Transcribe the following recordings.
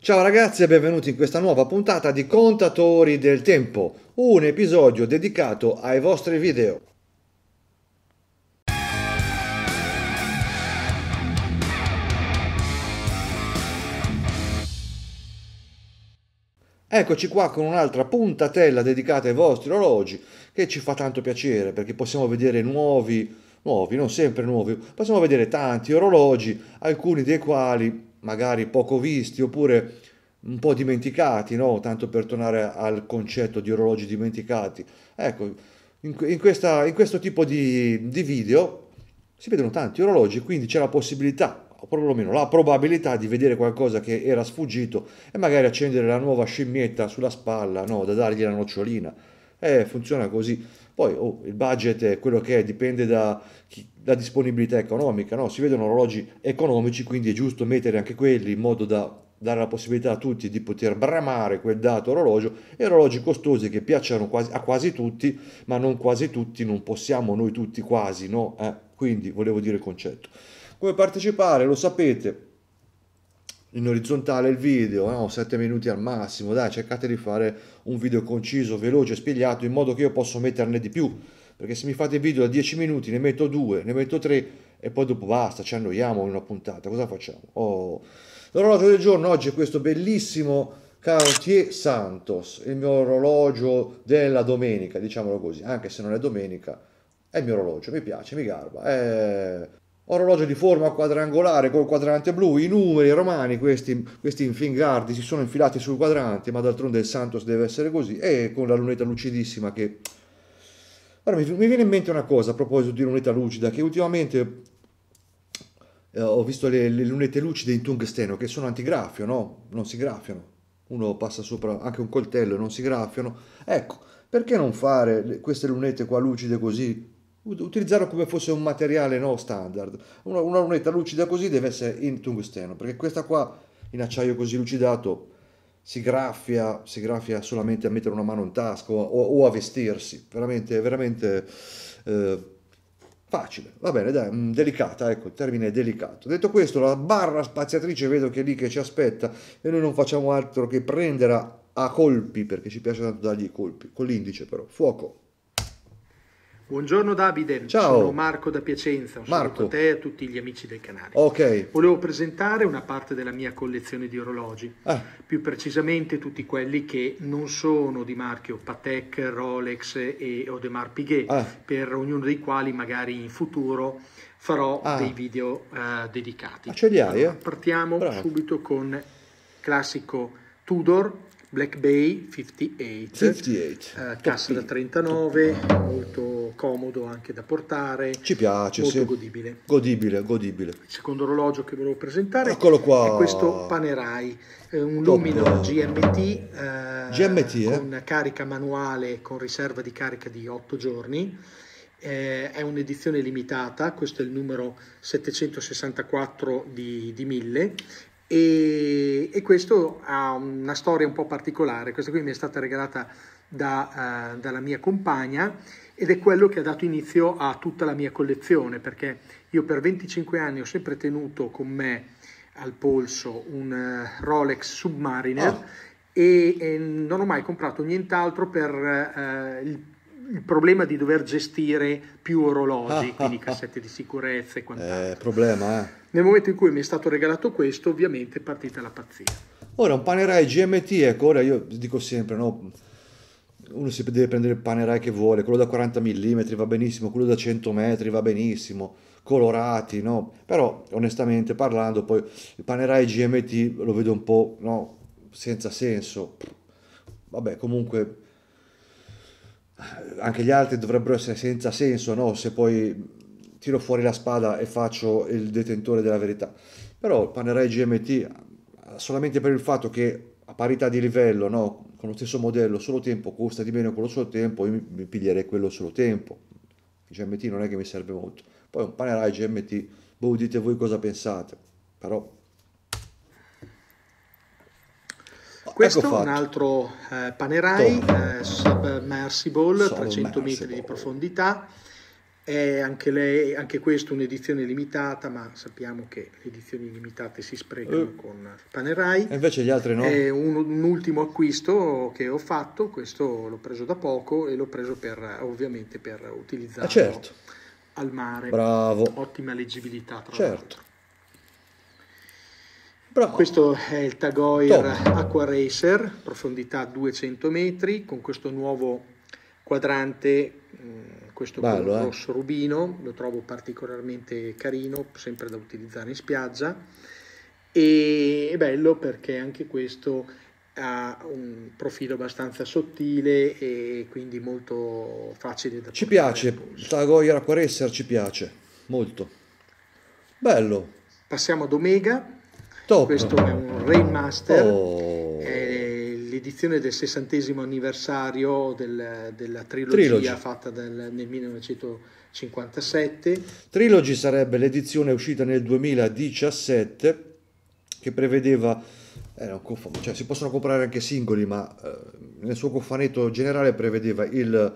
Ciao ragazzi e benvenuti in questa nuova puntata di Contatori del Tempo, un episodio dedicato ai vostri video. Eccoci qua con un'altra puntatella dedicata ai vostri orologi che ci fa tanto piacere perché possiamo vedere nuovi, nuovi, non sempre nuovi, possiamo vedere tanti orologi, alcuni dei quali magari poco visti oppure un po' dimenticati, no? tanto per tornare al concetto di orologi dimenticati. Ecco, in, in, questa, in questo tipo di, di video si vedono tanti orologi, quindi c'è la possibilità o perlomeno la probabilità di vedere qualcosa che era sfuggito e magari accendere la nuova scimmietta sulla spalla, no, da dargli la nocciolina. Eh, funziona così. Poi oh, il budget è quello che è, dipende da, da disponibilità economica, no? si vedono orologi economici, quindi è giusto mettere anche quelli in modo da dare la possibilità a tutti di poter bramare quel dato orologio e orologi costosi che piacciono quasi, a quasi tutti, ma non quasi tutti, non possiamo noi tutti quasi, no? Eh, quindi volevo dire il concetto. Come partecipare? Lo sapete, in orizzontale il video, no? 7 minuti al massimo, dai cercate di fare un video conciso, veloce, spiegato in modo che io possa metterne di più, perché se mi fate video da 10 minuti ne metto 2, ne metto 3 e poi dopo basta, ci annoiamo in una puntata, cosa facciamo? Oh. L'orologio del giorno oggi è questo bellissimo Cartier Santos, il mio orologio della domenica, diciamolo così, anche se non è domenica, è il mio orologio, mi piace, mi garba, è eh, orologio di forma quadrangolare col quadrante blu, i numeri romani, questi, questi infingardi si sono infilati sul quadrante, ma d'altronde il Santos deve essere così, e con la lunetta lucidissima che... Allora, mi, mi viene in mente una cosa a proposito di lunetta lucida, che ultimamente eh, ho visto le, le, lunette lucide in tungsteno, che sono antigraffio, no? Non si graffiano. Uno passa sopra anche un coltello e non si graffiano. Ecco, perché non fare queste lunette qua lucide così utilizzarlo come fosse un materiale no standard. Una, una lunetta lucida così deve essere in tungsteno, perché questa qua in acciaio così lucidato si graffia, si graffia solamente a mettere una mano in tasca o, o a vestirsi, veramente, veramente eh, facile, va bene, dai, mm, delicata, ecco, il termine è delicato. Detto questo, la barra spaziatrice vedo che è lì che ci aspetta e noi non facciamo altro che prendere a colpi, perché ci piace tanto dargli i colpi, con l'indice però, fuoco. Buongiorno Davide, Ciao. sono Marco da Piacenza, un Marco. saluto a te e a tutti gli amici del canale. Okay. Volevo presentare una parte della mia collezione di orologi, ah. più precisamente tutti quelli che non sono di marchio Patek, Rolex e Audemars Piguet, ah. per ognuno dei quali magari in futuro farò ah. dei video uh, dedicati. Ah, ce li hai, eh? partiamo Bravo. subito con classico Tudor Black Bay 58, 58. Eh, cassa da 39, molto comodo anche da portare. Ci piace, molto sì. godibile. Godibile, godibile. Il secondo orologio che volevo presentare Eccolo qua. è questo Panerai, eh, un Top. lumino GMT, eh, GMT eh? con carica manuale con riserva di carica di 8 giorni. Eh, è un'edizione limitata, questo è il numero 764 di, di 1000 e, e, questo ha una storia un po' particolare, questa qui mi è stata regalata da, uh, dalla mia compagna ed è quello che ha dato inizio a tutta la mia collezione perché io per 25 anni ho sempre tenuto con me al polso un uh, Rolex Submariner oh. e, e, non ho mai comprato nient'altro per uh, il il problema di dover gestire più orologi, quindi cassette di sicurezza e quant'altro. Eh, problema, eh. Nel momento in cui mi è stato regalato questo, ovviamente è partita la pazzia. Ora, un Panerai GMT, ecco, ora io dico sempre, no? Uno si deve prendere il Panerai che vuole, quello da 40 mm va benissimo, quello da 100 metri va benissimo, colorati, no? Però, onestamente parlando, poi il Panerai GMT lo vedo un po', no? Senza senso. Vabbè, comunque anche gli altri dovrebbero essere senza senso, no? Se poi tiro fuori la spada e faccio il detentore della verità. Però il Panerai GMT, solamente per il fatto che a parità di livello, no? con lo stesso modello, solo tempo, costa di meno quello solo tempo, io mi piglierei quello solo tempo. GMT non è che mi serve molto. Poi un Panerai GMT, boh, dite voi cosa pensate, però Questo ecco è un altro eh, Panerai eh, Submersible, 300 metri di profondità. È anche, lei, anche questo un'edizione limitata, ma sappiamo che le edizioni limitate si sprecano uh, con Panerai. E invece gli altri no? È un, un, ultimo acquisto che ho fatto, questo l'ho preso da poco e l'ho preso per, ovviamente per eh, utilizzarlo eh certo. al mare. Bravo. Ottima leggibilità tra certo. l'altro. Però questo è il Tag Aqua Racer, profondità 200 metri, con questo nuovo quadrante, mm, questo Bello, eh. rosso rubino, lo trovo particolarmente carino, sempre da utilizzare in spiaggia. E è bello perché anche questo ha un profilo abbastanza sottile e quindi molto facile da Ci piace, Tagoyer Racer ci piace, molto. Bello. Passiamo ad Omega, Top. Questo è un Rainmaster. Oh. È l'edizione del sessantesimo anniversario del, della trilogia Trilogy. fatta del, nel 1957. Trilogy sarebbe l'edizione uscita nel 2017 che prevedeva eh, cioè, si possono comprare anche singoli, ma eh, nel suo cofanetto generale prevedeva il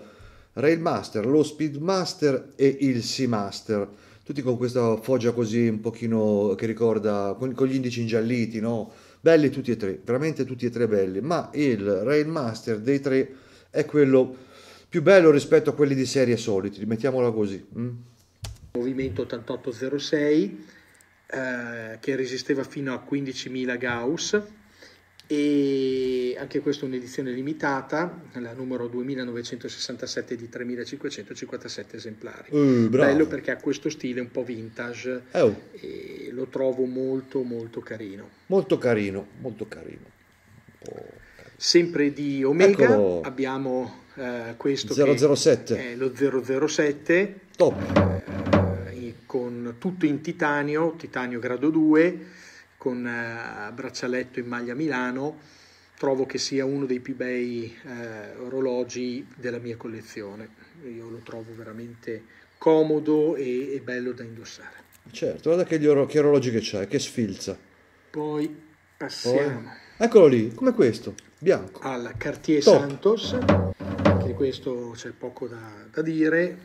Railmaster, lo Speedmaster e il Seamaster tutti con questa foggia così un pochino che ricorda, con, con gli indici ingialliti, no? Belli tutti e tre, veramente tutti e tre belli, ma il Railmaster dei tre è quello più bello rispetto a quelli di serie soliti, mettiamola così. Mm? Movimento 8806 eh, che resisteva fino a 15.000 Gauss e anche questa è un'edizione limitata, la numero 2967 di 3557 esemplari. Mm, Bello perché ha questo stile un po' vintage eh, oh. e lo trovo molto molto carino. Molto carino, molto carino. carino. Sempre di Omega Eccolo. abbiamo eh, questo 007. è lo 007. Top. Eh, con tutto in titanio, titanio grado 2 con eh, braccialetto in maglia Milano, trovo che sia uno dei più bei eh, orologi della mia collezione. Io lo trovo veramente comodo e, e bello da indossare. Certo, guarda che, oro- che orologi che c'è, che sfilza. Poi passiamo. Poi. Eccolo lì, come questo, bianco. Al Cartier Top. Santos, anche questo c'è poco da, da dire,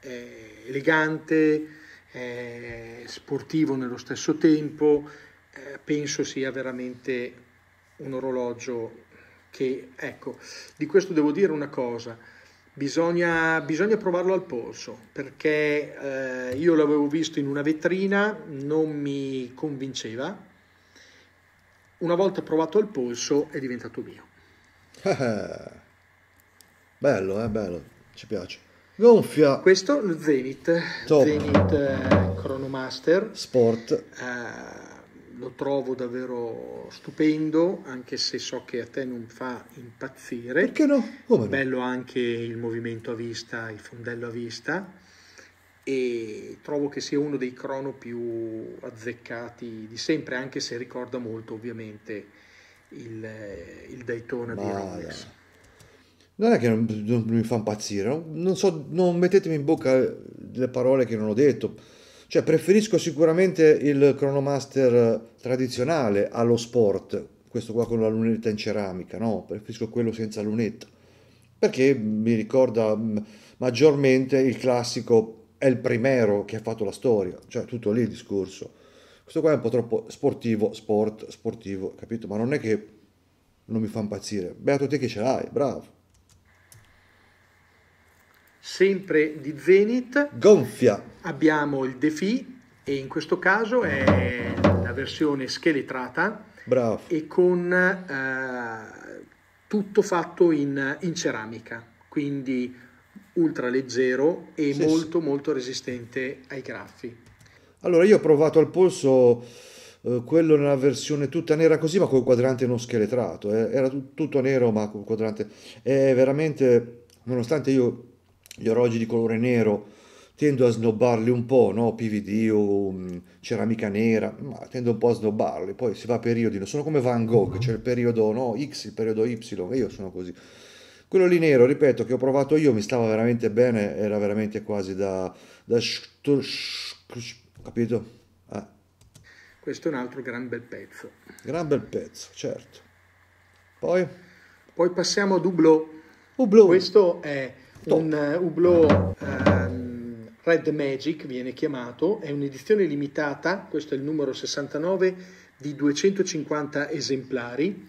è elegante, è sportivo nello stesso tempo, eh, penso sia veramente un orologio che, ecco, di questo devo dire una cosa, bisogna, bisogna provarlo al polso, perché eh, io l'avevo visto in una vetrina, non mi convinceva, una volta provato al polso è diventato mio. Ah, ah. bello, eh, bello, ci piace. Gonfia. Questo Zenith, Top. Zenith eh, Chronomaster Sport. Eh, lo trovo davvero stupendo, anche se so che a te non fa impazzire. Perché no? Come no? Bello anche il movimento a vista, il fondello a vista e trovo che sia uno dei crono più azzeccati di sempre, anche se ricorda molto ovviamente il, il Daytona Ma... di Rollins. Non è che non, non mi fa impazzire, non, so, non mettetemi in bocca le parole che non ho detto cioè preferisco sicuramente il cronomaster eh, tradizionale allo sport, questo qua con la lunetta in ceramica, no, preferisco quello senza lunetta, perché mi ricorda mm, maggiormente il classico è il primero che ha fatto la storia, cioè tutto lì il discorso. Questo qua è un po' troppo sportivo, sport, sportivo, capito? Ma non è che non mi fa impazzire. Beato te che ce l'hai, bravo sempre di Zenith. Gonfia. Abbiamo il Defi e in questo caso è la versione scheletrata Bravo. e con eh, tutto fatto in, in, ceramica, quindi ultra leggero e sì, molto sì. molto resistente ai graffi. Allora io ho provato al polso eh, quello nella versione tutta nera così ma col quadrante non scheletrato, eh. era tutto nero ma col quadrante, è veramente, nonostante io gli orologi di colore nero tendo a snobbarli un po', no? PVD o um, ceramica nera, ma tendo un po' a snobbarli, poi si va a periodi, sono come Van Gogh, c'è il periodo no, X, il periodo Y, e io sono così. Quello lì nero, ripeto, che ho provato io mi stava veramente bene, era veramente quasi da... da capito? Eh. Questo è un altro gran bel pezzo. Gran bel pezzo, certo. Poi? Poi passiamo a Dublo. Dublo. Questo è Esatto. un eh, Hublot um, Red Magic viene chiamato, è un'edizione limitata, questo è il numero 69, di 250 esemplari.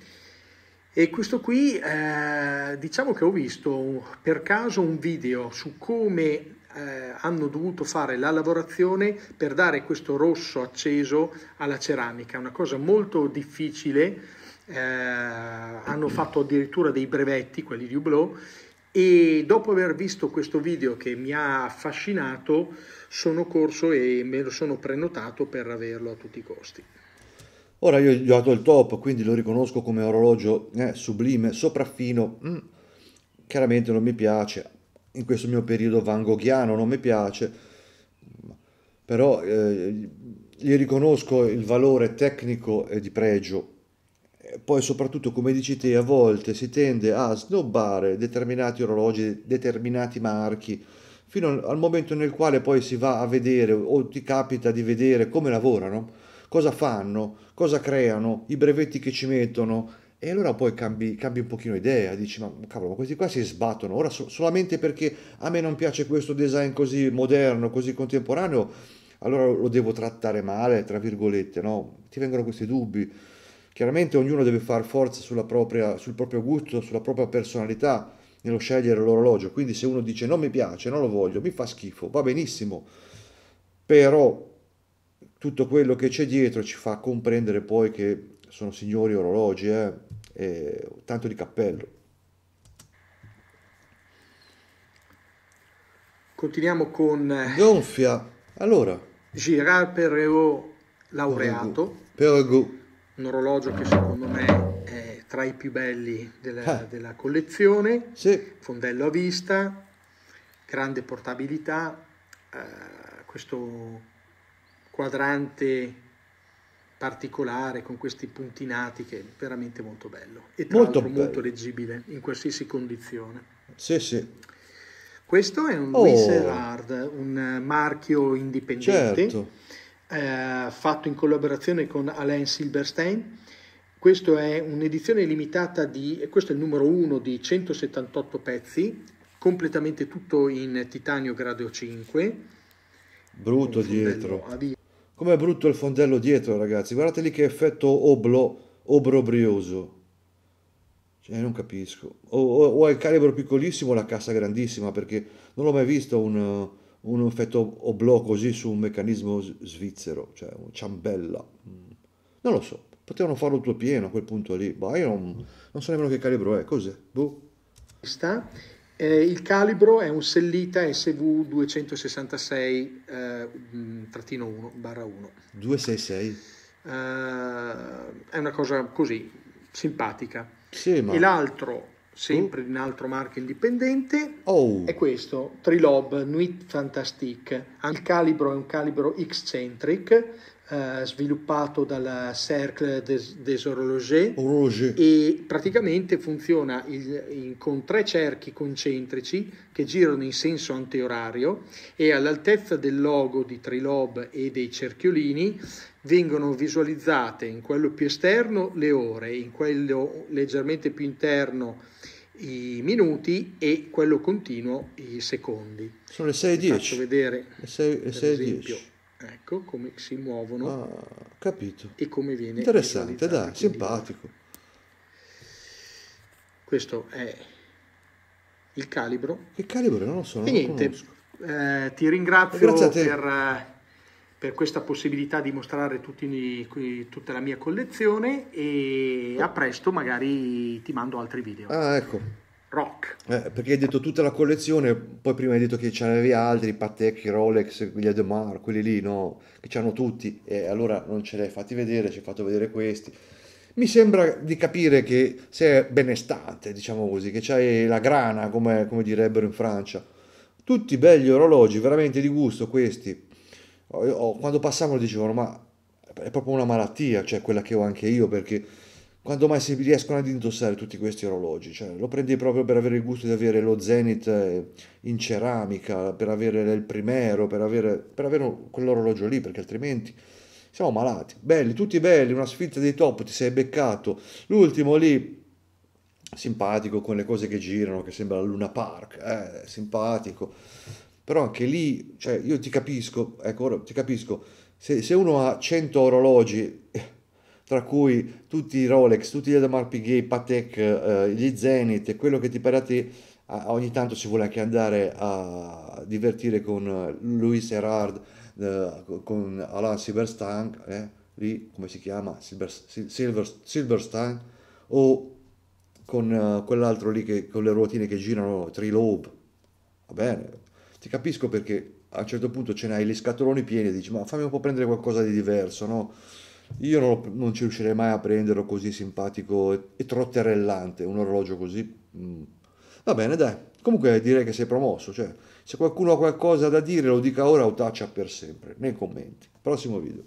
E questo qui, eh, diciamo che ho visto per caso un video su come eh, hanno dovuto fare la lavorazione per dare questo rosso acceso alla ceramica, una cosa molto difficile, eh, hanno fatto addirittura dei brevetti, quelli di Hublot, e dopo aver visto questo video che mi ha affascinato sono corso e me lo sono prenotato per averlo a tutti i costi. Ora io gli ho dato il top, quindi lo riconosco come orologio eh, sublime, sopraffino, mm, chiaramente non mi piace, in questo mio periodo van goghiano non mi piace, però eh, gli riconosco il valore tecnico e di pregio poi soprattutto, come dici te, a volte si tende a snobbare determinati orologi, determinati marchi, fino al momento nel quale poi si va a vedere o ti capita di vedere come lavorano, cosa fanno, cosa creano, i brevetti che ci mettono, e allora poi cambi, cambi, un pochino idea, dici ma cavolo, ma questi qua si sbattono, ora so, solamente perché a me non piace questo design così moderno, così contemporaneo, allora lo devo trattare male, tra virgolette, no? Ti vengono questi dubbi. Chiaramente ognuno deve far forza propria, sul proprio gusto, sulla propria personalità nello scegliere l'orologio. Quindi se uno dice non mi piace, non lo voglio, mi fa schifo, va benissimo, però tutto quello che c'è dietro ci fa comprendere poi che sono signori orologi, eh? e tanto di cappello. Continuiamo con... Eh, Gonfia, allora. Girard Perregaux laureato. Perregaux un orologio che secondo me è tra i più belli della, eh. della collezione, sì. fondello a vista, grande portabilità, eh, questo quadrante particolare con questi puntinati che è veramente molto bello e tra molto, molto leggibile in qualsiasi condizione. Sì, sì. Questo è un oh. Louis Erard, un marchio indipendente. Certo eh, fatto in collaborazione con Alain Silberstein. Questo è un'edizione limitata di, questo è il numero 1 di 178 pezzi, completamente tutto in titanio grado 5. Brutto dietro. Com'è brutto il fondello dietro, ragazzi? Guardate lì che effetto oblo, obrobrioso. Cioè, non capisco. O, o, o, è il calibro piccolissimo o la cassa grandissima, perché non l'ho mai visto un un effetto oblò così su un meccanismo svizzero, cioè un ciambella. Mm. Non lo so, potevano farlo tutto pieno a quel punto lì, ma boh, io non, non so nemmeno che calibro è, cos'è? Boh. Eh, il calibro è un Sellita SV 266-1. Eh, 1. Mm, 266? Eh, è una cosa così, simpatica. Sì, ma... E l'altro sempre di un altro marchio indipendente, oh. è questo, Trilob Nuit Fantastic Il calibro è un calibro X-centric, eh, sviluppato dalla Cercle des, des Horlogers e praticamente funziona il, in, con tre cerchi concentrici che girano in senso antiorario e all'altezza del logo di Trilob e dei cerchiolini vengono visualizzate in quello più esterno le ore, in quello leggermente più interno i minuti e quello continuo i secondi. Sono le 6.10. Faccio vedere, le 6, le 6 esempio, ecco come si muovono. Ah, capito. E come viene Interessante, dai, simpatico. Questo è il calibro. Che calibro? Non lo so, non e niente, eh, ti ringrazio per... Eh, per questa possibilità di mostrare tutti, tutta la mia collezione e a presto magari ti mando altri video. Ah, ecco. Rock. Eh, perché hai detto tutta la collezione, poi prima hai detto che ce n'avevi altri, Patek, Rolex, gli de quelli lì, no? Che c'hanno tutti e allora non ce l'hai fatti vedere, ci hai fatto vedere questi. Mi sembra di capire che sei benestante, diciamo così, che c'hai la grana, come, come direbbero in Francia. Tutti belli orologi, veramente di gusto questi quando passavano dicevano ma è proprio una malattia, cioè quella che ho anche io, perché quando mai si riescono ad indossare tutti questi orologi, cioè, lo prendi proprio per avere il gusto di avere lo Zenith eh, in ceramica, per avere il Primero, per avere, per avere quell'orologio lì, perché altrimenti siamo malati. Belli, tutti belli, una sfida dei top, ti sei beccato, l'ultimo lì simpatico con le cose che girano, che sembra Luna Park, eh, simpatico però anche lì, cioè, io ti capisco, ecco, ora ti capisco, se, se uno ha 100 orologi, tra cui tutti i Rolex, tutti gli Audemars Piguet, Patek, eh, gli Zenith quello che ti pare a te, ogni tanto si vuole anche andare a divertire con Louis Erard, eh, con Alain Silverstein, eh, lì come si chiama? Silver, Silver, Silverstein, o con uh, quell'altro lì che, con le ruotine che girano, Trilobe, va bene, ti capisco perché a un certo punto ce n'hai le scatoloni pieni e dici ma fammi un po' prendere qualcosa di diverso, no? Io non, non ci riuscirei mai a prenderlo così simpatico e, e trotterellante, un orologio così. Mm. Va bene, dai. Comunque direi che sei promosso, cioè se qualcuno ha qualcosa da dire lo dica ora o taccia per sempre, nei commenti. Prossimo video.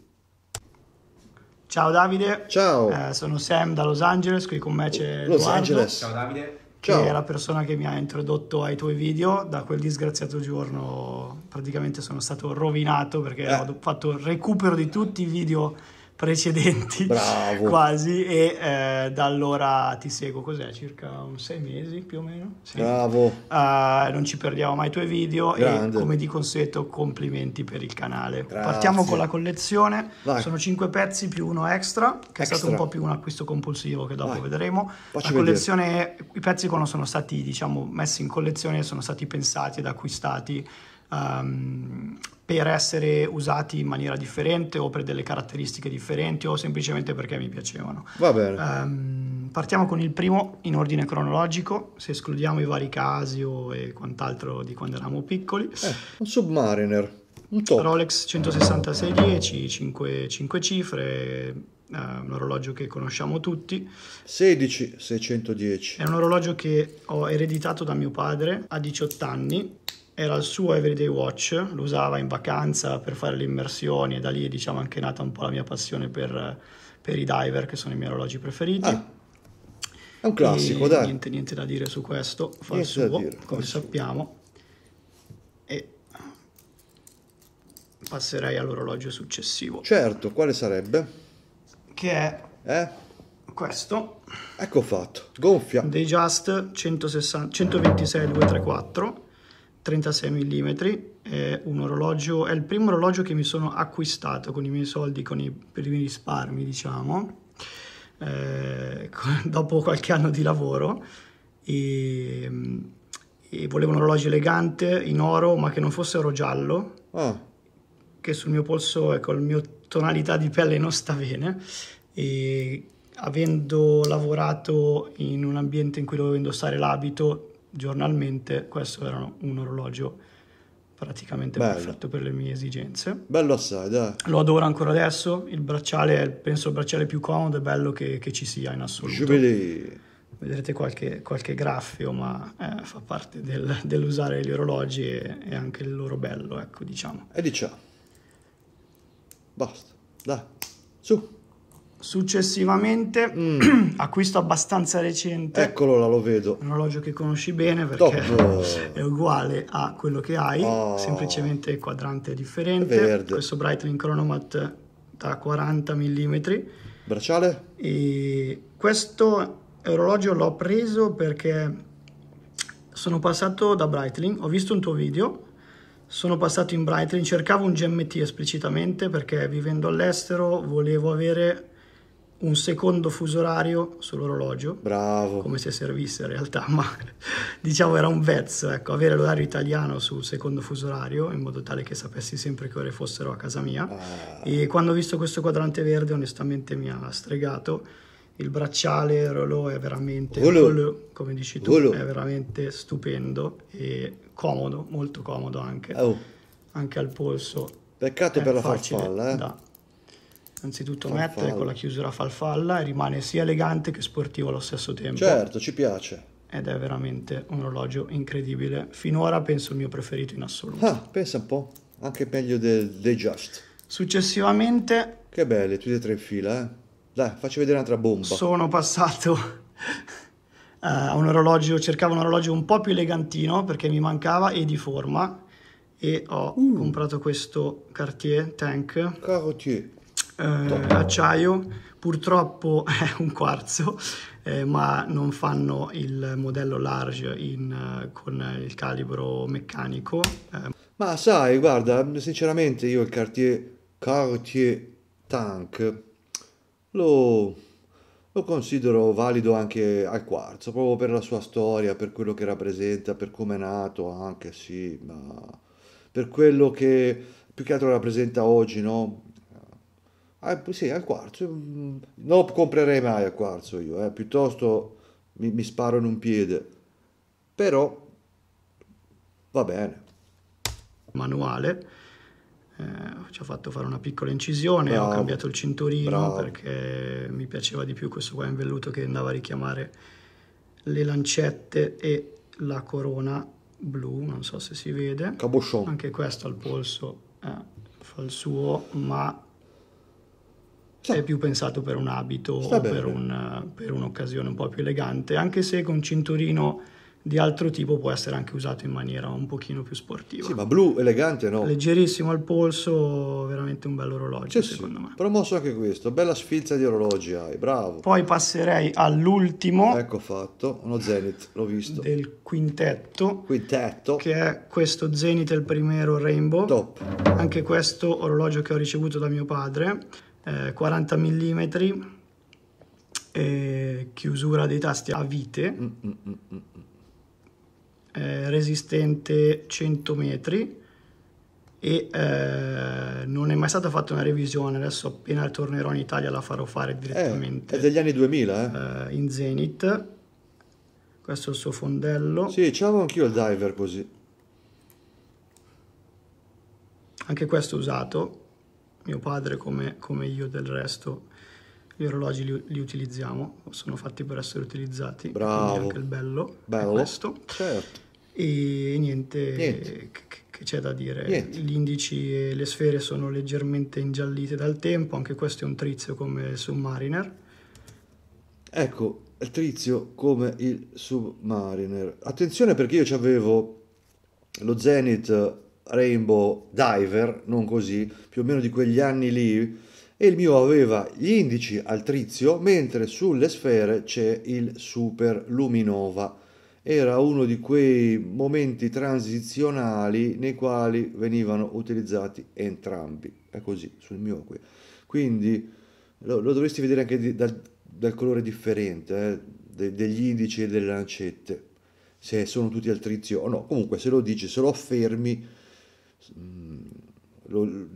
Ciao Davide. Ciao. Eh, sono Sam da Los Angeles, qui con me c'è Los Eduardo. Angeles. Ciao Davide che Ciao. è la persona che mi ha introdotto ai tuoi video. Da quel disgraziato giorno praticamente sono stato rovinato perché eh. ho fatto il recupero di tutti i video precedenti Bravo. quasi e eh, da allora ti seguo cos'è circa un sei mesi più o meno sì. Bravo. Uh, non ci perdiamo mai i tuoi video Grande. e come di consueto complimenti per il canale Grazie. partiamo con la collezione Vai. sono cinque pezzi più uno extra che extra. è stato un po' più un acquisto compulsivo che dopo Vai. vedremo Facci la collezione vedere. i pezzi quando sono stati diciamo messi in collezione sono stati pensati ed acquistati Um, per essere usati in maniera differente o per delle caratteristiche differenti o semplicemente perché mi piacevano. Va bene. Um, partiamo con il primo in ordine cronologico, se escludiamo i vari casi o e quant'altro di quando eravamo piccoli. Eh, un Submariner, un top. Rolex 16610, 5, 5 cifre, Uh, un orologio che conosciamo tutti. 16610. È un orologio che ho ereditato da mio padre a 18 anni era il suo everyday watch, lo usava in vacanza per fare le immersioni e da lì diciamo anche nata un po' la mia passione per, per i diver che sono i miei orologi preferiti. Ah, è un classico, e dai. Niente, niente, da dire su questo, fa niente il suo, dire, come sappiamo. E passerei all'orologio successivo. Certo, quale sarebbe? Che è... Eh? questo. Ecco fatto, gonfia. Dayjust 126 234 36 mm, è, orologio, è il primo orologio che mi sono acquistato con i miei soldi, con i primi risparmi diciamo, eh, dopo qualche anno di lavoro e, mm, e, volevo un orologio elegante in oro ma che non fosse oro giallo, oh. che sul mio polso, ecco, la mia tonalità di pelle non sta bene e avendo lavorato in un ambiente in cui dovevo indossare l'abito giornalmente questo era un orologio praticamente Bello. perfetto per le mie esigenze. Bello assai, dai. Lo adoro ancora adesso, il bracciale è penso il bracciale più comodo e bello che, che ci sia in assoluto. Jubilee. Vedrete qualche, qualche graffio, ma eh, fa parte del, dell'usare gli orologi e, e, anche il loro bello, ecco diciamo. E diciamo. Basta, dai, su. Successivamente, mm. acquisto abbastanza recente. Eccolo là, lo vedo. Un orologio che conosci bene perché è uguale a quello che hai, oh. semplicemente il quadrante è differente. Verde. Questo Breitling Chronomat da 40 mm. Bracciale? E questo orologio l'ho preso perché sono passato da Breitling, ho visto un tuo video sono passato in Brighton, cercavo un GMT esplicitamente perché vivendo all'estero volevo avere un secondo fuso orario sull'orologio. Bravo. Come se servisse in realtà, ma diciamo era un vezzo, ecco, avere l'orario italiano sul secondo fuso orario in modo tale che sapessi sempre che ore fossero a casa mia. Ah. E quando ho visto questo quadrante verde, onestamente mi ha stregato. Il bracciale Rolò è veramente, Rolò, come dici tu, Rolò. è veramente stupendo e comodo, molto comodo anche. Oh. Anche al polso. Peccato per la facile, farfalla, eh. Da anzitutto farfalla. mettere con la chiusura farfalla e rimane sia elegante che sportivo allo stesso tempo. Certo, ci piace. Ed è veramente un orologio incredibile. Finora penso il mio preferito in assoluto. Ah, pensa un po', anche meglio del The Just. Successivamente... Che belle, tutte e tre in fila, eh. Dai, faccio vedere un'altra bomba. Sono passato... Eh, a un orologio, cercavo un orologio un po' più elegantino perché mi mancava e di forma e ho uh. comprato questo Cartier Tank Cartier eh, acciaio, purtroppo è un quarzo, eh, ma non fanno il modello large in, eh, con il calibro meccanico. Eh. Ma sai, guarda, sinceramente io il Cartier, Cartier Tank lo, lo considero valido anche al quarzo, proprio per la sua storia, per quello che rappresenta, per come è nato anche, sì, ma per quello che più che altro rappresenta oggi, no? Ah, sì, al quarzo. Mm, non comprerei mai al quarzo io, eh. piuttosto mi, mi sparo in un piede. Però va bene. Manuale. Eh, ci ho fatto fare una piccola incisione, bravo, ho cambiato il cinturino bravo. perché mi piaceva di più questo qua in velluto che andava a richiamare le lancette e la corona blu, non so se si vede. Cabochon. Anche questo al polso eh, fa il suo, ma sì. è più pensato per un abito o per, un, per, un'occasione un po' più elegante, anche se con cinturino di altro tipo può essere anche usato in maniera un pochino più sportiva. Sì, ma blu elegante no? Leggerissimo al polso, veramente un bello orologio sì, secondo sì. me. Promosso anche questo, bella sfilza di orologi hai, bravo. Poi passerei all'ultimo. Ecco fatto, uno Zenith, l'ho visto. Del quintetto. Quintetto. Che è questo Zenith, il primero Rainbow. Top. Anche questo orologio che ho ricevuto da mio padre eh, 40 mm eh, chiusura dei tasti a vite mm, mm, mm, mm, mm. eh, resistente 100 metri e eh, non è mai stata fatta una revisione adesso appena tornerò in Italia la farò fare eh, direttamente è degli anni 2000 eh. eh, in Zenith questo è il suo fondello sì ce l'avevo anch'io il diver così anche questo usato mio padre come, come io del resto gli orologi li, li, utilizziamo, sono fatti per essere utilizzati, Bravo. anche il bello, bello. questo. Certo. E niente, niente. Che, che c'è da dire. Niente. Gli indici e le sfere sono leggermente ingiallite dal tempo, anche questo è un trizio come Submariner. Ecco, il trizio come il Submariner. Attenzione perché io ci avevo lo Zenith Rainbow Diver, non così, più o meno di quegli anni lì, e il mio aveva gli indici al trizio, mentre sulle sfere c'è il Super Luminova. Era uno di quei momenti transizionali nei quali venivano utilizzati entrambi. È così, sul mio qui. Quindi lo, lo dovresti vedere anche di, dal, dal, colore differente eh, de, degli indici e delle lancette, se sono tutti al trizio o no. Comunque se lo dici, se lo affermi, Mm,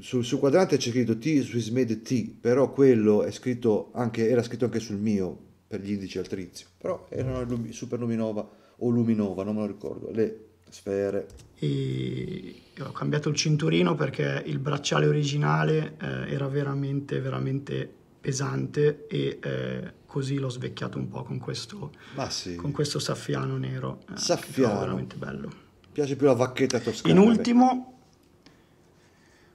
sul, sul quadrante c'è scritto T Swiss Made T, però quello anche, era scritto anche sul mio per gli indici altrizio però erano lumi, Super Luminova o Luminova, non me lo ricordo, le sfere. E ho cambiato il cinturino perché il bracciale originale eh, era veramente, veramente pesante e eh, così l'ho svecchiato un po' con questo, sì. con questo saffiano nero. Eh, saffiano. veramente bello. Piace più la vacchetta toscana. In ultimo... Beh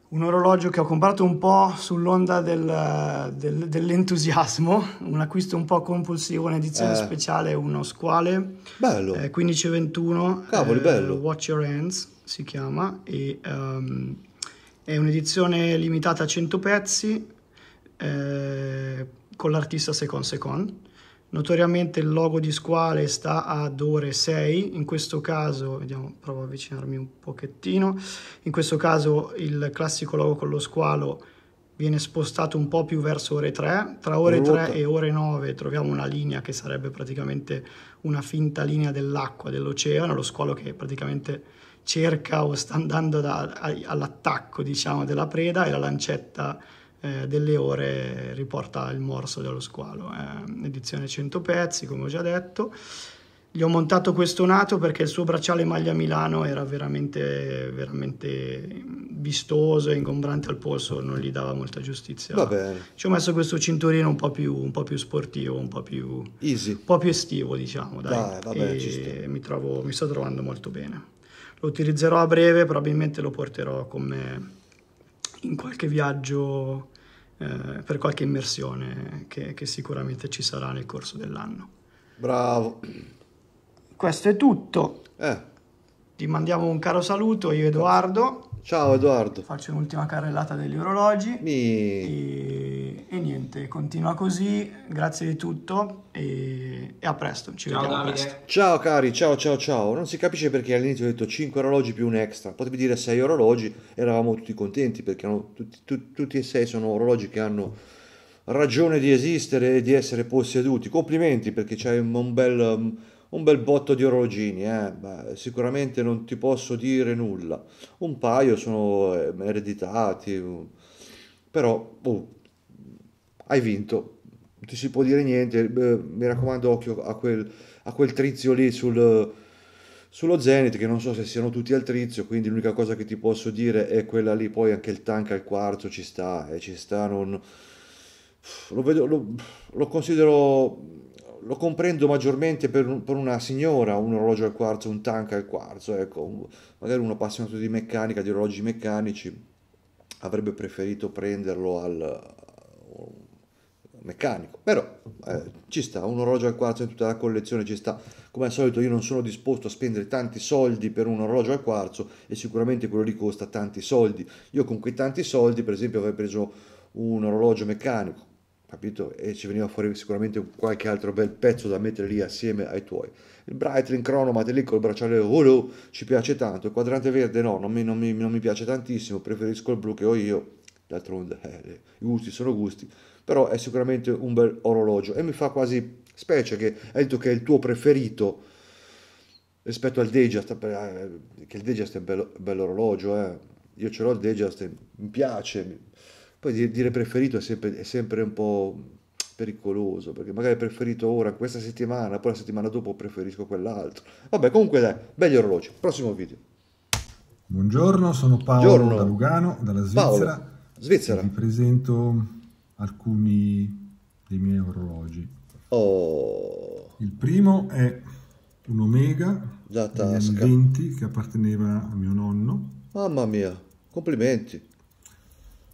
un orologio che ho comprato un po' sull'onda del, del, dell'entusiasmo, un acquisto un po' compulsivo, un'edizione eh. speciale, uno squale. Bello. Eh, 1521. Cavoli, eh, bello. Watch Your Hands si chiama. E, um, è un'edizione limitata a 100 pezzi eh, con l'artista Second. Secon. Notoriamente il logo di squale sta ad ore 6, in questo caso, vediamo, provo a avvicinarmi un pochettino, in questo caso il classico logo con lo squalo viene spostato un po' più verso ore 3, tra ore 3 e ore 9 troviamo una linea che sarebbe praticamente una finta linea dell'acqua, dell'oceano, lo squalo che praticamente cerca o sta andando da, all'attacco diciamo, della preda e la lancetta eh, delle ore riporta il morso dello squalo. Eh, edizione 100 pezzi, come ho già detto. Gli ho montato questo nato perché il suo bracciale maglia Milano era veramente, veramente vistoso e ingombrante al polso, non gli dava molta giustizia. Va bene. Ci ho messo questo cinturino un po' più, un po più sportivo, un po' più, un po più, estivo, diciamo. Dai, dai va bene, mi, trovo, mi sto trovando molto bene lo utilizzerò a breve, probabilmente lo porterò con me in qualche viaggio eh, per qualche immersione che, che sicuramente ci sarà nel corso dell'anno. Bravo. Questo è tutto. Eh. Ti mandiamo un caro saluto, io Edoardo. Ciao Edoardo. Faccio un'ultima carrellata degli orologi. Mi... E... e, niente, continua così. Grazie di tutto e, e a presto. Ci ciao, vediamo presto. Ciao cari, ciao ciao ciao. Non si capisce perché all'inizio ho detto 5 orologi più un extra. Potevi dire 6 orologi, eravamo tutti contenti perché hanno, tutti, tu, tutti e 6 sono orologi che hanno ragione di esistere e di essere posseduti. Complimenti perché c'è un bel un bel botto di orologini, eh? Beh, sicuramente non ti posso dire nulla. Un paio sono ereditati, però oh, hai vinto, non ti si può dire niente. Eh, mi raccomando, occhio a quel, a quel trizio lì sul, sullo Zenith, che non so se siano tutti al trizio, quindi l'unica cosa che ti posso dire è quella lì. Poi anche il tank al quarzo ci sta, eh, ci sta, non, lo, vedo, lo, lo considero lo comprendo maggiormente per, un, per, una signora, un orologio al quarzo, un tank al quarzo, ecco, magari uno appassionato di meccanica, di orologi meccanici, avrebbe preferito prenderlo al meccanico, però eh, ci sta, un orologio al quarzo in tutta la collezione ci sta, come al solito io non sono disposto a spendere tanti soldi per un orologio al quarzo e sicuramente quello lì costa tanti soldi, io con quei tanti soldi per esempio avrei preso un orologio meccanico, capito? E ci veniva fuori sicuramente qualche altro bel pezzo da mettere lì assieme ai tuoi. Il Brightling Chronomat lì col bracciale Olo oh, ci piace tanto, il quadrante verde no, non mi, non, mi, non mi, piace tantissimo, preferisco il blu che ho io, d'altronde eh, i gusti sono gusti, però è sicuramente un bel orologio e mi fa quasi specie che hai detto che è il tuo preferito rispetto al Dejust, eh, che il Dejust è un bel, bello orologio, eh. io ce l'ho il Dejust, mi piace. Poi dire preferito è sempre, è sempre un po' pericoloso, perché magari preferito ora questa settimana, poi la settimana dopo preferisco quell'altro. Vabbè, comunque dai, belli orologi. Prossimo video. Buongiorno, sono Paolo Buongiorno. da Lugano, dalla Svizzera. Paolo, Svizzera. Vi presento alcuni dei miei orologi. Oh. Il primo è un Omega da tasca. 20 che apparteneva a mio nonno. Mamma mia, complimenti.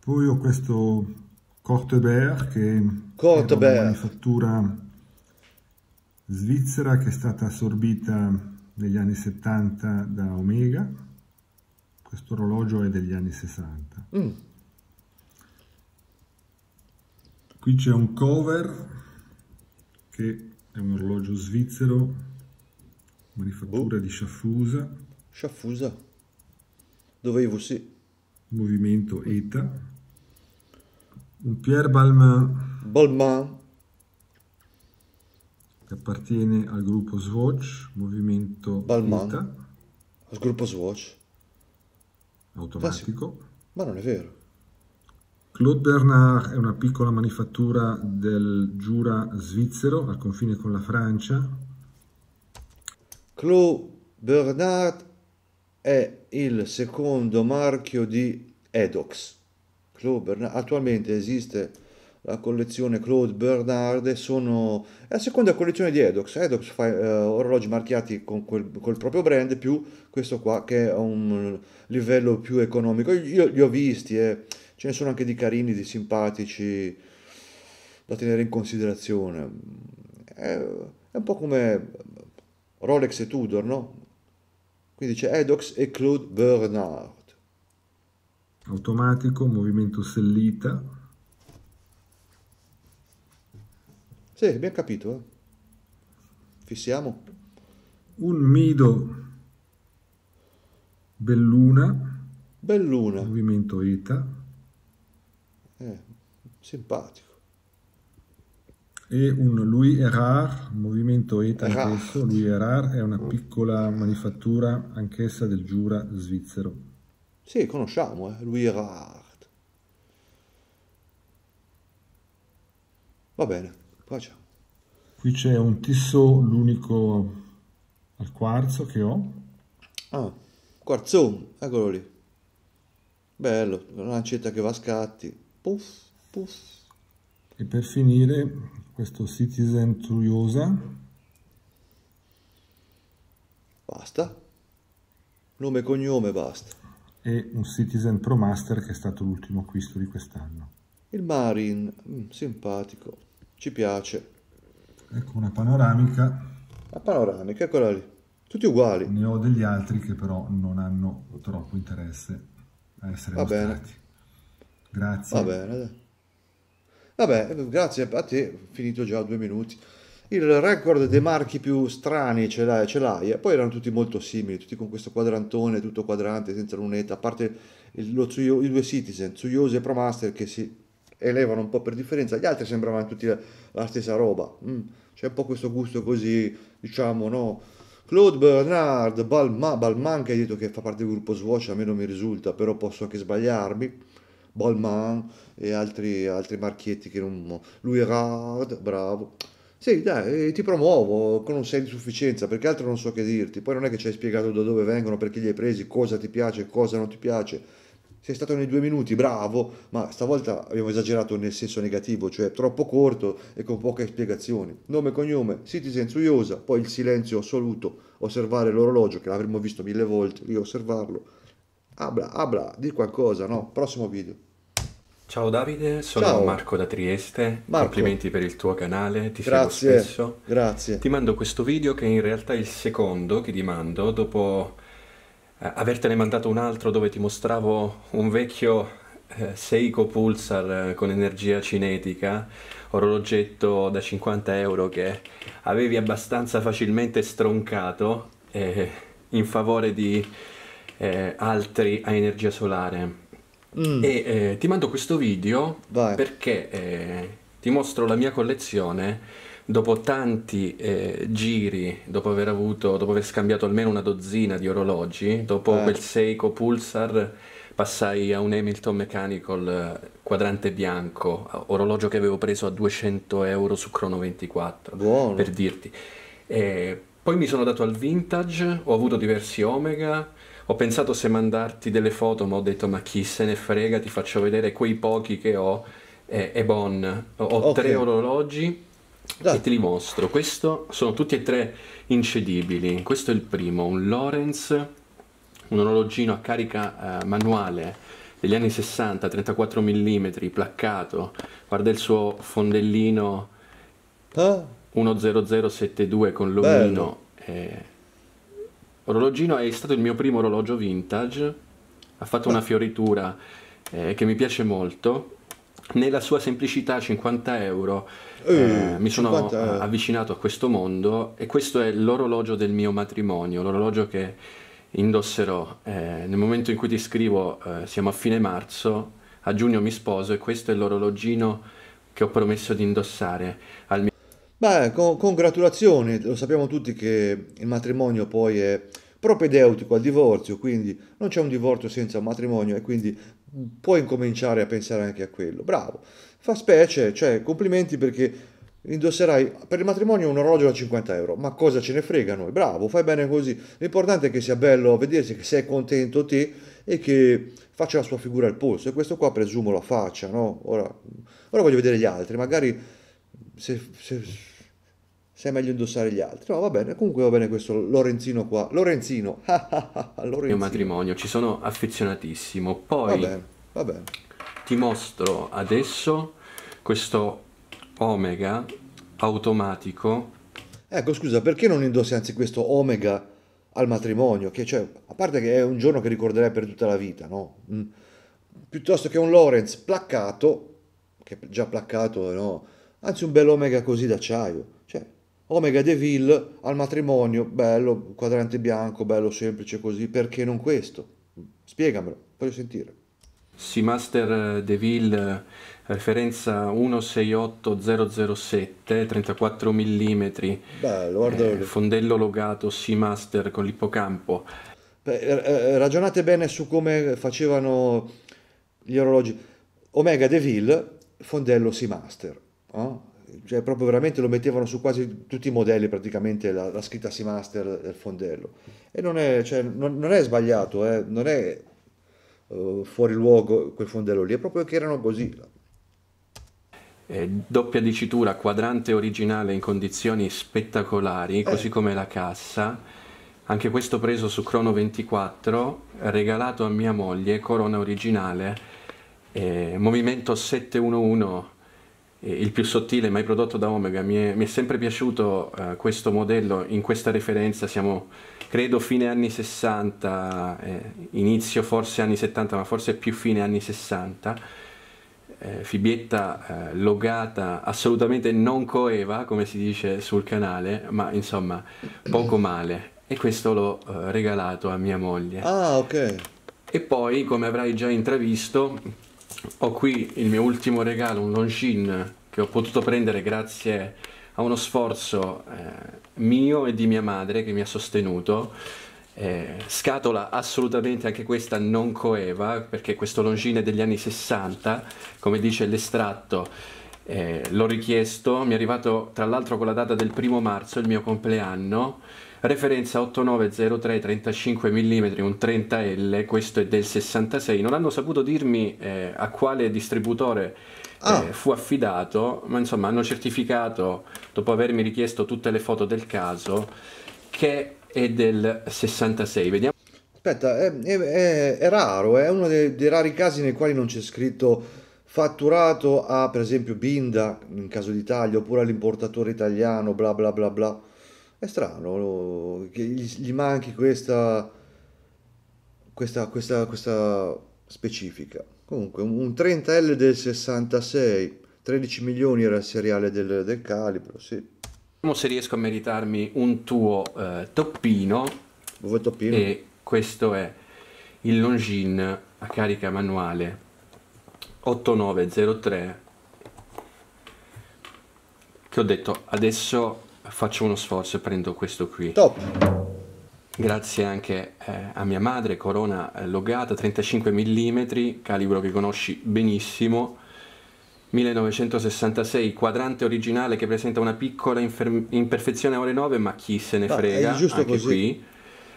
Poi ho questo Cortebert che Cortebert. è una manifattura svizzera che è stata assorbita negli anni 70 da Omega. Questo orologio è degli anni 60. Mm. Qui c'è un cover che è un orologio svizzero, manifattura oh. di Sciaffusa. Sciaffusa, dovevo sì. Movimento ETA. Pierre Balmain. Balmain. Che appartiene al gruppo Swatch, movimento Balmain. Vita. Al gruppo Swatch. Automatico. Ah, Ma non è vero. Claude Bernard è una piccola manifattura del Giura svizzero al confine con la Francia. Claude Bernard è il secondo marchio di Edox. Claude Bernard. Attualmente esiste la collezione Claude Bernard, e sono, la seconda collezione di Edox. Edox fa eh, orologi marchiati con quel, col proprio brand, più questo qua che è un livello più economico. Io li ho visti e ce ne sono anche di carini, di simpatici da tenere in considerazione. È, è un po' come Rolex e Tudor, no? Quindi c'è Edox e Claude Bernard automatico, movimento sellita. Sì, abbiamo capito. Eh. Fissiamo. Un mido belluna. Belluna. Movimento eta. Eh, simpatico. E un Louis Erard, movimento eta Erard. stesso, Louis Erard è una piccola manifattura anch'essa del Giura svizzero. Sì, conosciamo, eh? Louis Erhard. Va bene, facciamo. Qui c'è un tisso, l'unico al quarzo che ho. Ah, quarzone, eccolo lì. Bello, un'ancetta che va a scatti. Puff, puff. E per finire, questo Citizen Truiosa. Basta. Nome e cognome, basta e un Citizen Pro Master che è stato l'ultimo acquisto di quest'anno. Il Marine, mm, simpatico, ci piace. Ecco una panoramica. La panoramica, quella lì. Tutti uguali. Ne ho degli altri che però non hanno troppo interesse a essere Va mostrati. Bene. Grazie. Va bene. Vabbè, grazie a te, finito già due minuti il record dei marchi più strani ce l'hai, ce l'hai, E poi erano tutti molto simili, tutti con questo quadrantone, tutto quadrante, senza lunetta, a parte il, lo, i due Citizen, Tsuyoshi e Promaster che si elevano un po' per differenza, gli altri sembravano tutti la, la stessa roba, mm, c'è un po' questo gusto così, diciamo, no? Claude Bernard Balma, Balman che hai detto che fa parte del gruppo Swatch, a me non mi risulta, però posso anche sbagliarmi, Balman e altri, altri marchietti che non... Louis Rard, bravo sì, dai, eh, ti promuovo con un senso di sufficienza, perché altro non so che dirti. Poi non è che ci hai spiegato da dove vengono, perché li hai presi, cosa ti piace, cosa non ti piace. Sei stato nei due minuti, bravo, ma stavolta abbiamo esagerato nel senso negativo, cioè troppo corto e con poche spiegazioni. Nome, e cognome, citizen Suyosa, poi il silenzio assoluto, osservare l'orologio, che l'avremmo visto mille volte, lì osservarlo. Abla, ah, abla, ah, di qualcosa, no? Prossimo video. Ciao Davide, sono Ciao. Marco da Trieste, Marco. complimenti per il tuo canale, ti grazie, seguo spesso. Grazie. Ti mando questo video che in realtà è il secondo che ti mando dopo eh, avertene mandato un altro dove ti mostravo un vecchio eh, Seiko Pulsar eh, con energia cinetica, orologetto da 50 euro che avevi abbastanza facilmente stroncato eh, in favore di eh, altri a energia solare. Mm. E eh, ti mando questo video Vai. perché eh, ti mostro la mia collezione dopo tanti eh, giri, dopo aver, avuto, dopo aver scambiato almeno una dozzina di orologi, dopo quel certo. Seiko Pulsar passai a un Hamilton Mechanical eh, quadrante bianco, orologio che avevo preso a 200 euro su Chrono 24, Buono. per dirti. E eh, poi mi sono dato al vintage, ho avuto diversi Omega, ho pensato se mandarti delle foto, ma ho detto ma chi se ne frega, ti faccio vedere quei pochi che ho e, e bon. Ho, okay. tre orologi Dai. e te li mostro. Questo sono tutti e tre incedibili. Questo è il primo, un Lorenz, un orologino a carica eh, manuale degli anni 60, 34 mm, placcato. Guarda il suo fondellino. Ah. 10072 con l'omino. Eh, orologino è stato il mio primo orologio vintage, ha fatto una fioritura eh, che mi piace molto, nella sua semplicità 50 euro eh, eh, mi sono 50... Eh. avvicinato a questo mondo e questo è l'orologio del mio matrimonio, l'orologio che indosserò. Eh, nel momento in cui ti scrivo eh, siamo a fine marzo, a giugno mi sposo e questo è l'orologino che ho promesso di indossare al mio... Beh, con congratulazioni, lo sappiamo tutti che il matrimonio poi è propedeutico al divorzio, quindi non c'è un divorzio senza un matrimonio e quindi puoi incominciare a pensare anche a quello. Bravo, fa specie, cioè complimenti perché indosserai per il matrimonio un orologio da 50 euro, ma cosa ce ne frega noi? Bravo, fai bene così. L'importante è che sia bello a vedersi, che sei contento te e che faccia la sua figura al polso. E questo qua presumo la faccia, no? Ora, ora voglio vedere gli altri, magari se, se se è meglio indossare gli altri. No, va bene, comunque va bene questo Lorenzino qua. Lorenzino, Lorenzino. Mio matrimonio, ci sono affezionatissimo. Poi va bene, va bene. ti mostro adesso questo Omega automatico. Ecco, scusa, perché non indossi anzi questo Omega al matrimonio? Che cioè, a parte che è un giorno che ricorderai per tutta la vita, no? Mm. Piuttosto che un Lorenz placcato, che è già placcato, no? Anzi un bel Omega così d'acciaio Omega Deville al matrimonio, bello, quadrante bianco, bello semplice così, perché non questo? Spiegamelo, voglio sentire. Sì, Master Deville, referenza 168007, 34 mm. Bello, eh, fondello logato Seamaster con l'ippocampo. Beh, eh, eh, ragionate bene su come facevano gli orologi. Omega Deville, fondello Seamaster. Eh? cioè proprio veramente lo mettevano su quasi tutti i modelli praticamente la, la scritta Seamaster del fondello e non è, cioè, non, non è sbagliato, eh, non è uh, fuori luogo quel fondello lì, è proprio che erano così. Eh, doppia dicitura, quadrante originale in condizioni spettacolari, eh. così come la cassa, anche questo preso su Crono 24, regalato a mia moglie, corona originale, eh, movimento 711 eh, il più sottile mai prodotto da Omega, mi è, mi è sempre piaciuto uh, questo modello, in questa referenza siamo credo fine anni 60, eh, inizio forse anni 70, ma forse più fine anni 60, eh, Fibietta eh, logata, assolutamente non coeva come si dice sul canale, ma insomma poco male e questo l'ho eh, regalato a mia moglie. Ah ok. E poi come avrai già intravisto ho qui il mio ultimo regalo, un Longin che ho potuto prendere grazie a uno sforzo eh, mio e di mia madre che mi ha sostenuto. Eh, scatola assolutamente anche questa non coeva perché questo Longin è degli anni 60, come dice l'estratto, eh, l'ho richiesto, mi è arrivato tra l'altro con la data del primo marzo, il mio compleanno referenza 8903 35 mm, un 30L, questo è del 66, non hanno saputo dirmi eh, a quale distributore eh, ah. eh, fu affidato, ma insomma hanno certificato, dopo avermi richiesto tutte le foto del caso, che è del 66. Vediamo. Aspetta, è, è, è raro, è uno dei, dei rari casi nei quali non c'è scritto fatturato a per esempio Binda in caso d'Italia oppure all'importatore italiano bla bla bla bla è strano che gli, manchi questa, questa, questa, questa specifica. Comunque, un 30L del 66, 13 milioni era il seriale del, del calibro, sì. Vediamo se riesco a meritarmi un tuo eh, toppino. Vuoi toppino? E questo è il Longines a carica manuale 8903 che ho detto adesso faccio uno sforzo e prendo questo qui. Top! Grazie anche eh, a mia madre, corona eh, logata, 35 mm, calibro che conosci benissimo. 1966, quadrante originale che presenta una piccola imperfezione ore 9, ma chi se ne frega, ah, anche così. qui.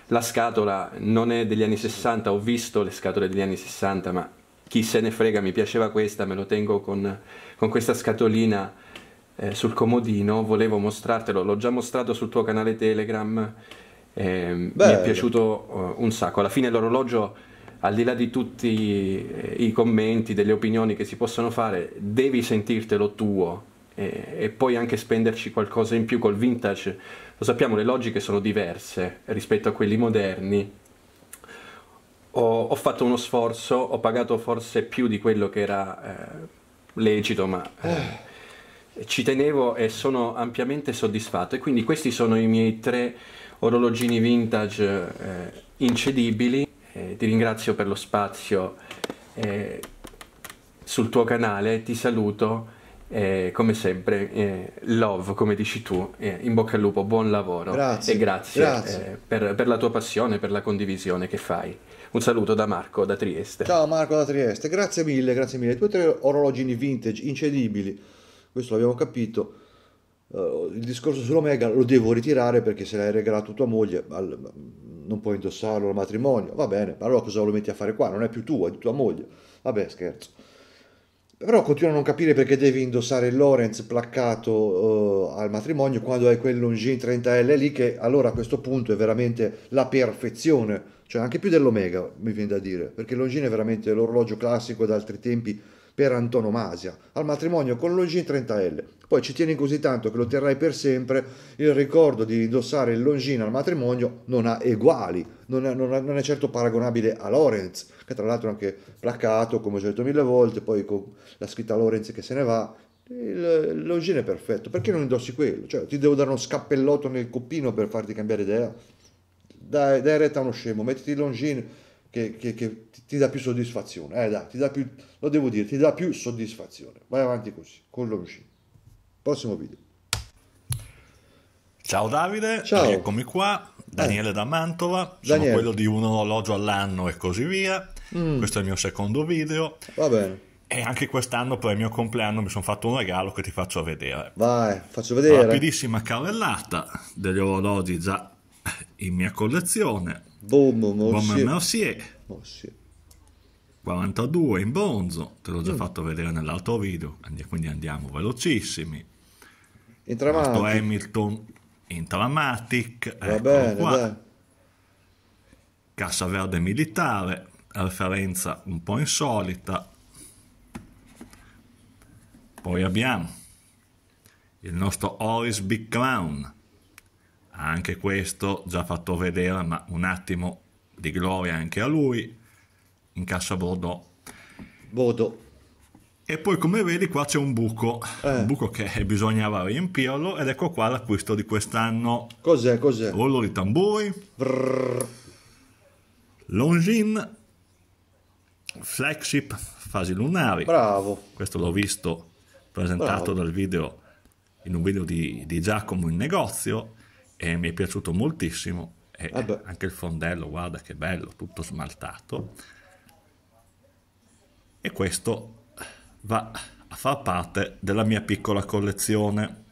La scatola non è degli anni 60, ho visto le scatole degli anni 60, ma chi se ne frega, mi piaceva questa, me lo tengo con, con questa scatolina eh, sul comodino, volevo mostrartelo, l'ho già mostrato sul tuo canale Telegram, eh, mi è piaciuto uh, un sacco. Alla fine l'orologio, al di là di tutti i, eh, i commenti, delle opinioni che si possono fare, devi sentirtelo tuo eh, e, e poi anche spenderci qualcosa in più col vintage. Lo sappiamo, le logiche sono diverse rispetto a quelli moderni, ho, fatto uno sforzo, ho pagato forse più di quello che era eh, lecito, ma eh, ci tenevo e sono ampiamente soddisfatto e quindi questi sono i miei tre orologini vintage eh, incedibili eh, ti ringrazio per lo spazio eh, sul tuo canale ti saluto eh, come sempre eh, love come dici tu eh, in bocca al lupo buon lavoro grazie, e grazie, grazie. Per, per la tua passione per la condivisione che fai un saluto da Marco da Trieste ciao Marco da Trieste grazie mille grazie mille i tuoi tre orologini vintage incedibili questo l'abbiamo capito, uh, il discorso sull'Omega lo devo ritirare perché se l'hai regalato tua moglie al, non puoi indossarlo al matrimonio, va bene, allora cosa lo metti a fare qua? Non è più tuo, è di tua moglie, vabbè scherzo. Però continuo a non capire perché devi indossare il Lorenz placcato uh, al matrimonio quando hai quel Longines 30L lì che allora a questo punto è veramente la perfezione, cioè anche più dell'Omega mi viene da dire, perché il Longines è veramente l'orologio classico da altri tempi per antonomasia, al matrimonio con Longin 30L. Poi ci tieni così tanto che lo terrai per sempre, il ricordo di indossare il Longin al matrimonio non ha eguali, non è, non è, non è certo paragonabile a Lorenz, che tra l'altro è anche placato, come ho già detto mille volte, poi con la scritta Lorenz che se ne va, il Longin è perfetto, perché non indossi quello? Cioè, ti devo dare uno scappellotto nel coppino per farti cambiare idea? Dai, dai retta a uno scemo, mettiti il Longin che, che, che ti dà più soddisfazione. Eh dai, ti dà più, lo devo dire, ti dà più soddisfazione. Vai avanti così, con l'omicidio. Prossimo video. Ciao Davide, Ciao. eccomi qua, eh. Daniele eh. da Mantova, sono Daniele. quello di un orologio all'anno e così via, mm. questo è il mio secondo video. Va bene. E anche quest'anno per il mio compleanno mi sono fatto un regalo che ti faccio vedere. Vai, faccio vedere. Rapidissima carrellata degli orologi già in mia collezione. Bombo, Bomberman Ossier. Ossier. 42 in bronzo, te l'ho già mm. fatto vedere nell'altro video, quindi andiamo velocissimi. In Questo Hamilton Intramatic, Tramatic, Va bene, qua. Cassa Verde Militare, referenza un po' insolita. Poi abbiamo il nostro Oris Big Crown, anche questo già fatto vedere, ma un attimo di gloria anche a lui, in cassa Bordeaux. Bordeaux. E poi come vedi qua c'è un buco, eh. un buco che bisognava riempirlo ed ecco qua l'acquisto di quest'anno. Cos'è, cos'è? Rollo di tamburi, Brrr. Longin, Flagship, Fasi Lunari. Bravo. Questo l'ho visto presentato Bravo. dal video, in un video di, di Giacomo in negozio e mi è piaciuto moltissimo. E eh anche il fondello, guarda che bello, tutto smaltato. E questo va a far parte della mia piccola collezione.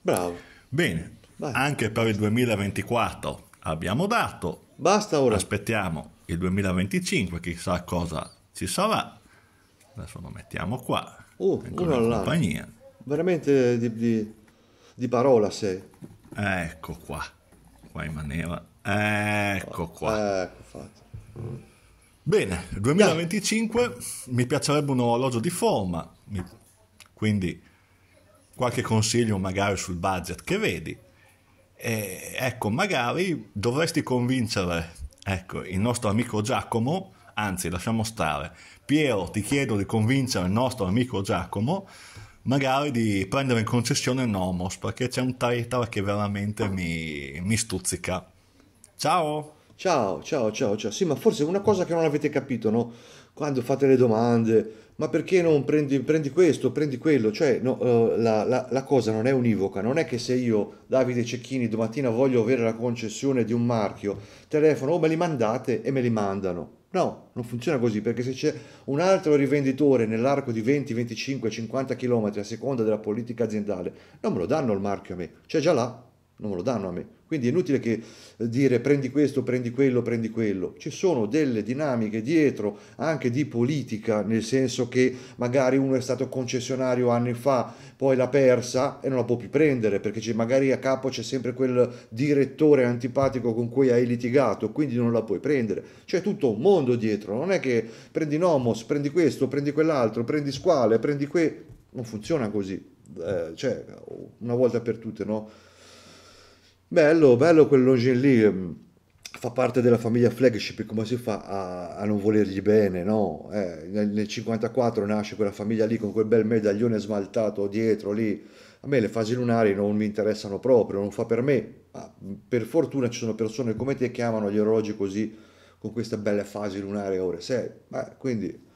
Bravo. Bene, Vai. anche per il 2024 abbiamo dato. Basta ora. Aspettiamo il 2025, chissà cosa ci sarà. Adesso lo mettiamo qua. Uh, in compagnia. Veramente di, di, di parola sei. Ecco qua. Qua in maniera. Ecco qua. Ecco fatto. Bene, 2025 yeah. mi piacerebbe un orologio di forma, quindi qualche consiglio magari sul budget che vedi. E ecco, magari dovresti convincere ecco, il nostro amico Giacomo, anzi lasciamo stare, Piero ti chiedo di convincere il nostro amico Giacomo magari di prendere in concessione Nomos perché c'è un tartar che veramente mi, mi stuzzica. Ciao! Ciao, ciao, ciao, ciao. Sì, ma forse una cosa che non avete capito, no? Quando fate le domande, ma perché non prendi, prendi questo, prendi quello? Cioè, no, eh, la, la, la, cosa non è univoca. Non è che se io, Davide Cecchini, domattina voglio avere la concessione di un marchio, telefono, o me li mandate e me li mandano. No, non funziona così perché se c'è un altro rivenditore nell'arco di 20, 25, 50 km a seconda della politica aziendale, non me lo danno il marchio a me, c'è già là, non me lo danno a me. Quindi è inutile che eh, dire prendi questo, prendi quello, prendi quello. Ci sono delle dinamiche dietro anche di politica, nel senso che magari uno è stato concessionario anni fa, poi l'ha persa e non la può più prendere perché magari a capo c'è sempre quel direttore antipatico con cui hai litigato, quindi non la puoi prendere. C'è tutto un mondo dietro, non è che prendi Nomos, prendi questo, prendi quell'altro, prendi Squale, prendi qui. Non funziona così, eh, cioè una volta per tutte, no? Bello, bello Longin lì, ehm, fa parte della famiglia flagship, come si fa a, a non volergli bene, no? Eh, nel, 1954 nasce quella famiglia lì con quel bel medaglione smaltato dietro lì, a me le fasi lunari non mi interessano proprio, non fa per me, ma per fortuna ci sono persone come te che amano gli orologi così, con queste belle fasi lunari a ore 6, ma quindi...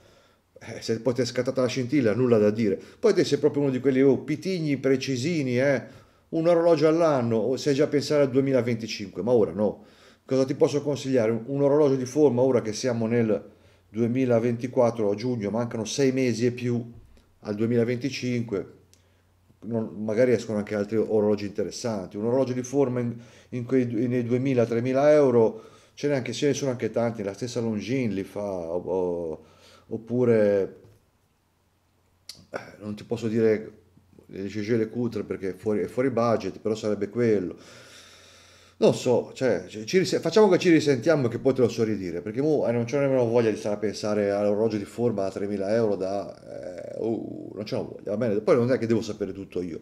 Eh, se poi ti è scattata la scintilla, nulla da dire. Poi te sei proprio uno di quelli oh, pitigni, precisini, eh, un orologio all'anno o sai già pensare al 2025, ma ora no. Cosa ti posso consigliare? Un orologio di forma ora che siamo nel 2024 a giugno, mancano sei mesi e più al 2025. Non, magari escono anche altri orologi interessanti. Un orologio di forma in, in quei, nei 2000-3000 euro ce, anche, ce ne sono anche tanti. La stessa Longin li fa, o, o, oppure eh, non ti posso dire Cigele Cutre perché è fuori, è fuori, budget, però sarebbe quello. Non so, cioè, ris- facciamo che ci risentiamo e che poi te lo so ridire, perché mo, eh, non c'è nemmeno voglia di stare a pensare all'orologio di forma a 3.000 euro da... Eh, uh, non c'è voglia, va bene? Poi non è che devo sapere tutto io.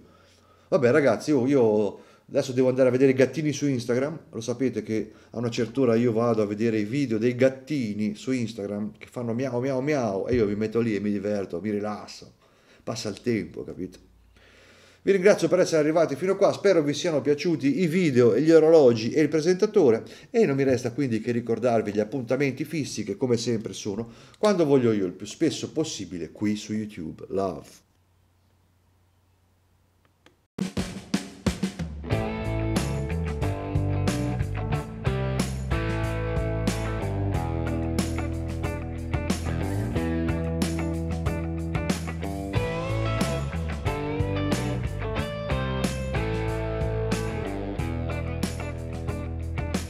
Vabbè ragazzi, io, io adesso devo andare a vedere i gattini su Instagram, lo sapete che a una certura io vado a vedere i video dei gattini su Instagram che fanno miau miau miau e io mi metto lì e mi diverto, mi rilasso, passa il tempo, capito? Vi ringrazio per essere arrivati fino qua, spero vi siano piaciuti i video e gli orologi e il presentatore e non mi resta quindi che ricordarvi gli appuntamenti fissi che come sempre sono quando voglio io il più spesso possibile qui su YouTube. Love.